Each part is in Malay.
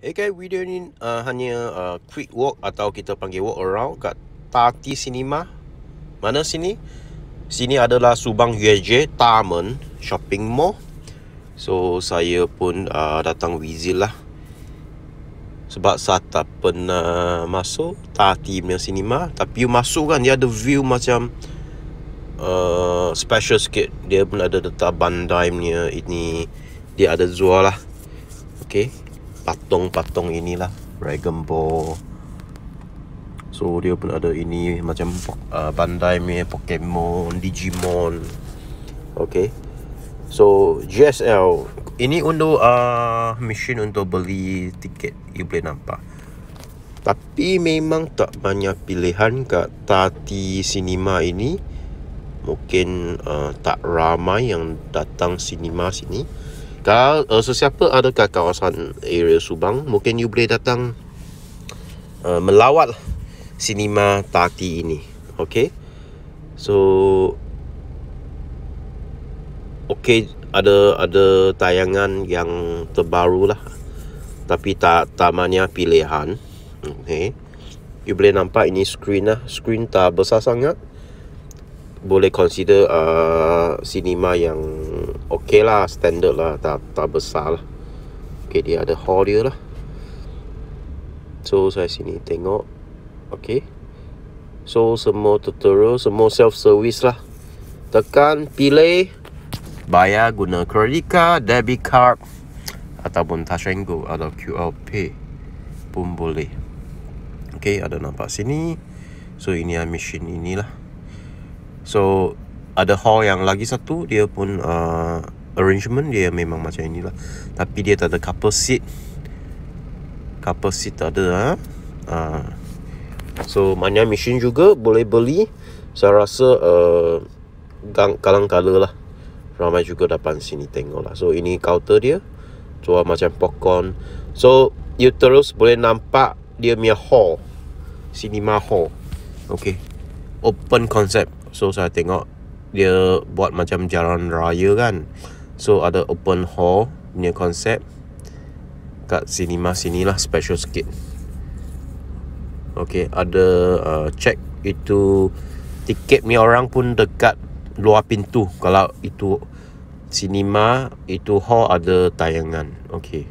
Okay, eh, video ni uh, hanya uh, quick walk atau kita panggil walk around kat Tati Cinema. Mana sini? Sini adalah Subang UJ Taman Shopping Mall. So, saya pun uh, datang visit lah. Sebab saya tak pernah masuk Tati punya cinema. Tapi you masuk kan, dia ada view macam uh, special sikit. Dia pun ada letak bandai punya ini. Dia ada jual lah. Okay patung-patung inilah Dragon Ball So dia pun ada ini macam uh, Bandai me Pokemon, Digimon Okay So GSL Ini untuk uh, mesin untuk beli tiket You boleh nampak Tapi memang tak banyak pilihan kat Tati Cinema ini Mungkin uh, tak ramai yang datang sinema sini kalau uh, eh, sesiapa ada kat kawasan area Subang, mungkin you boleh datang uh, melawat sinema tati ini. Okay? So Okay, ada ada tayangan yang terbaru lah. Tapi tak tamanya pilihan. Okay. You boleh nampak ini screen lah. Screen tak besar sangat. Boleh consider uh, eh, cinema yang ok lah standard lah tak, tak besar lah ok dia ada hall dia lah so saya sini tengok ok so semua tutorial semua self service lah tekan pilih bayar guna credit card debit card ataupun touch and go atau QR pun boleh ok ada nampak sini so ini lah mesin inilah so ada hall yang lagi satu dia pun uh, arrangement dia memang macam inilah tapi dia tak ada couple seat couple seat tak ada ah ha? uh. so mania mesin juga boleh beli saya rasa uh, gang kalang kala lah ramai juga dapat sini tengok lah so ini counter dia jual macam popcorn so you terus boleh nampak dia punya hall cinema hall okay open concept so saya tengok dia buat macam jalan raya kan so ada open hall punya konsep kat cinema sini lah special sikit Okay, ada uh, check itu tiket ni orang pun dekat luar pintu kalau itu cinema itu hall ada tayangan Okay,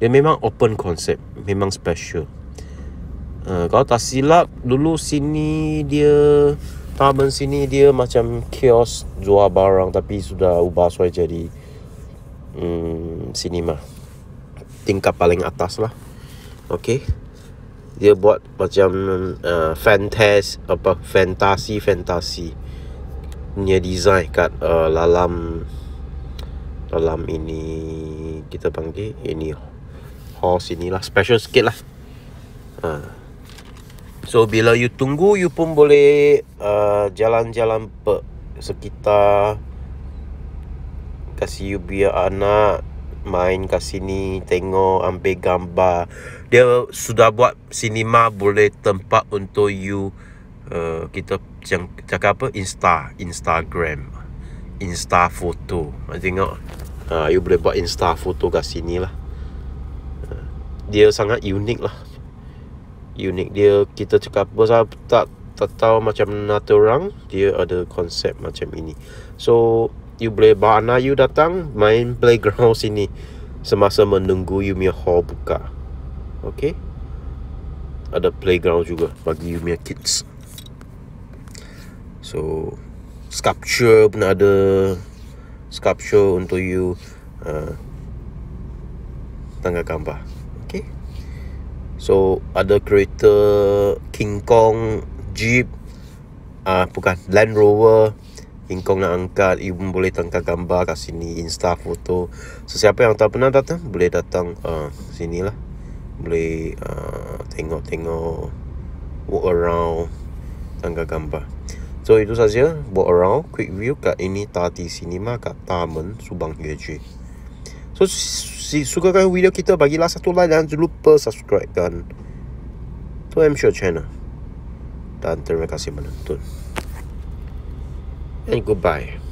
dia memang open konsep memang special uh, kalau tak silap dulu sini dia uh, Taman sini dia macam kios jual barang tapi sudah ubah suai jadi hmm, cinema. Tingkat paling atas lah. Okay. Dia buat macam uh, fantas apa fantasi fantasi punya design kat uh, lalam dalam ini kita panggil ini hall sini lah special sikit lah. Uh. So bila you tunggu you pun boleh uh, jalan-jalan uh, sekitar kasih you biar anak main kat sini tengok ambil gambar. Dia sudah buat cinema boleh tempat untuk you uh, kita cakap apa Insta, Instagram, Insta foto. Tengok uh, you boleh buat Insta foto kat sini lah. Uh, dia sangat unik lah unik dia kita cakap pasal tak tak tahu macam nato orang dia ada konsep macam ini so you boleh bawa anak you datang main playground sini semasa menunggu you punya hall buka Okay ada playground juga bagi you punya kids so sculpture pun ada sculpture untuk you uh, tangga gambar So ada kereta King Kong Jeep ah uh, Bukan Land Rover King Kong nak angkat Ibu boleh tangkap gambar kat sini Insta foto So siapa yang tak pernah datang Boleh datang uh, ah, sini lah Boleh ah, tengok-tengok uh, Walk around Tangkap gambar So itu saja Walk around Quick view kat ini Tati Cinema kat Taman Subang UJ So si kan video kita bagi lah satu like dan jangan lupa subscribe kan. To M Show Channel. Dan terima kasih menonton. And goodbye.